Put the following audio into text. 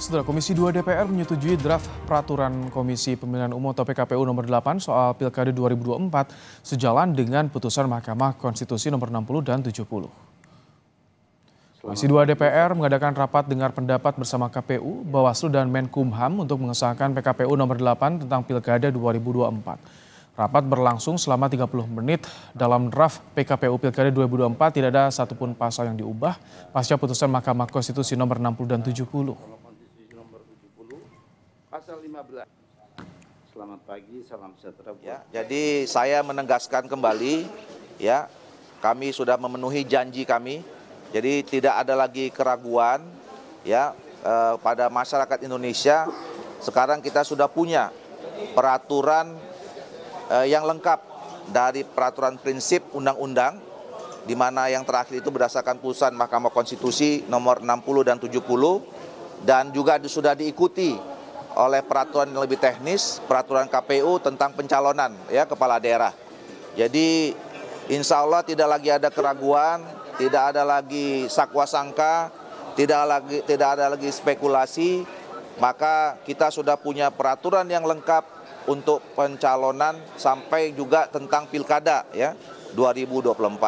Setelah Komisi 2 DPR menyetujui draft peraturan Komisi Pemilihan Umum atau PKPU nomor 8 soal Pilkada 2024 sejalan dengan putusan Mahkamah Konstitusi nomor 60 dan 70. Komisi 2 DPR mengadakan rapat dengar pendapat bersama KPU, Bawaslu, dan Menkumham untuk mengesahkan PKPU nomor 8 tentang Pilkada 2024. Rapat berlangsung selama 30 menit. Dalam draft PKPU Pilkada 2024 tidak ada satupun pasal yang diubah pasca putusan Mahkamah Konstitusi nomor 60 dan 70. Pasal 15. Selamat pagi, salam sejahtera. Ya, jadi saya menegaskan kembali ya, kami sudah memenuhi janji kami. Jadi tidak ada lagi keraguan ya eh, pada masyarakat Indonesia. Sekarang kita sudah punya peraturan eh, yang lengkap dari peraturan prinsip undang-undang di mana yang terakhir itu berdasarkan putusan Mahkamah Konstitusi nomor 60 dan 70 dan juga sudah diikuti oleh peraturan yang lebih teknis, peraturan KPU tentang pencalonan ya kepala daerah. Jadi insya Allah tidak lagi ada keraguan, tidak ada lagi sakwa sangka, tidak lagi tidak ada lagi spekulasi, maka kita sudah punya peraturan yang lengkap untuk pencalonan sampai juga tentang pilkada ya 2024.